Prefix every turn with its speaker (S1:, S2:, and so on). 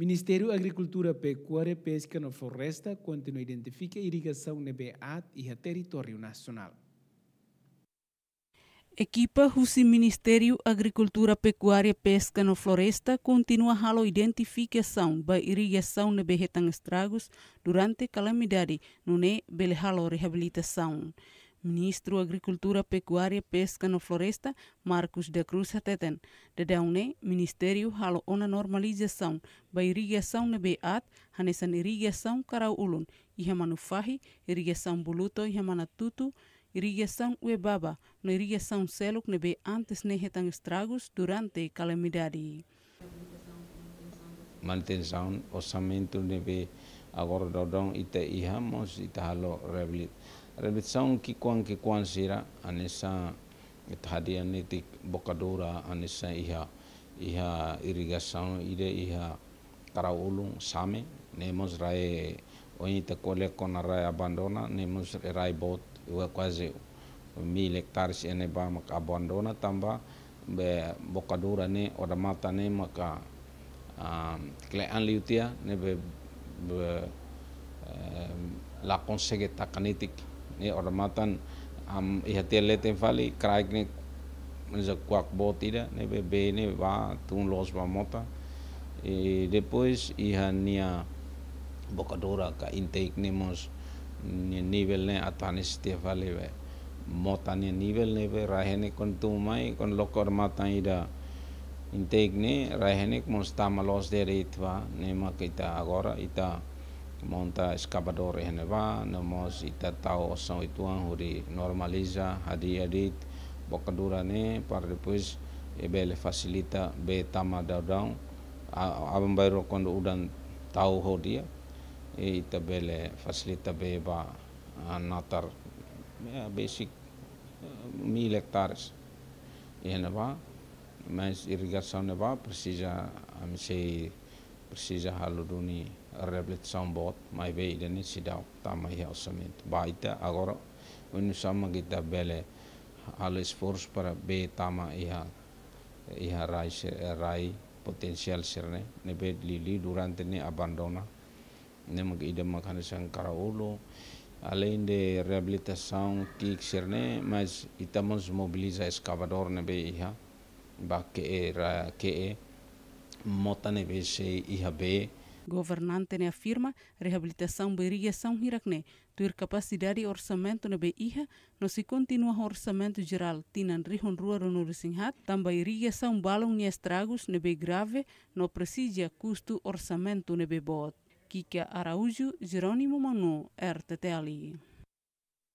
S1: Ministério Agricultura, Pecuária, Pesca na Floresta continua a identificar irrigação na BA e a território nacional.
S2: Equipa Rusi Ministério Agricultura, Pecuária, Pesca na Floresta continua a identificação da irrigação na BR estragos durante calamidade, não é bela reabilitação. Ministro Agricultura, Pecuaria, Pesca no Floresta, Marcos da Cruz Hateten. Dedaune, Ministério halo ona normalização, ba irrigação na beat, hanesan irrigação karau ulun, ihamanufahi, irrigação buluto, ihamanatutu, irrigação uebaba, no irrigação seluk na be antes nehetan estragos durante calamidade.
S1: Manutenção, orçamento nebe agora dodong ita ihamos mos ita halo reabilit. Rebitsang kikuang kikuang sira anisa hadian nitik bokadura anesa iha iha irrigation ide iha karaulung same nemos rae ohi te kole kona rae abandona nemos rae bot iwa kwaze mil hectares ene ba abandona tamba be bokadura ne odamata ne maka um, klean liutia ne be, be um, la takanitik orang matan, am ihatiel lete fali kraik ne za kuak da ne be ne va tun los va mota e depois ihania bokadora ka intake nemos nivel ne atanis te fali ve mota ne nivel ne be rahene kon mai, kon lokor mata ida, intake ne rahene kon sta malos de ne ma kita agora ita monta excavador e en va namos ita tao son ituan huri normaliza hadi adit e bokadura ne para depois ebele fasilita be tama daudang abang bairo kondo udan tau ho dia e ita bele fasilita be ba natar basic mil hectares en va mas irrigação ne va precisa am precisa haluduni reblet sambot mai ve ideni sidau tamai hausamit baita agora unu sama kita bele halus e force para be tama iha iha rai rai potensial serne ne be lili durante ne abandona ne mag ida makan sang karaulo alain de reabilitação que sirne mas itamos mobiliza escavador ne be iha ba ke era ke e
S2: Governante ne afirma reabilitação irrigação hirakne ter capacidade orçamento na BIH não se continua o orçamento geral tinan rihon rua no singhat também irrigação balon e estragos na grave no precisa custo orçamento na bot. Kika Araújo, Jerônimo Manu, RTTLI.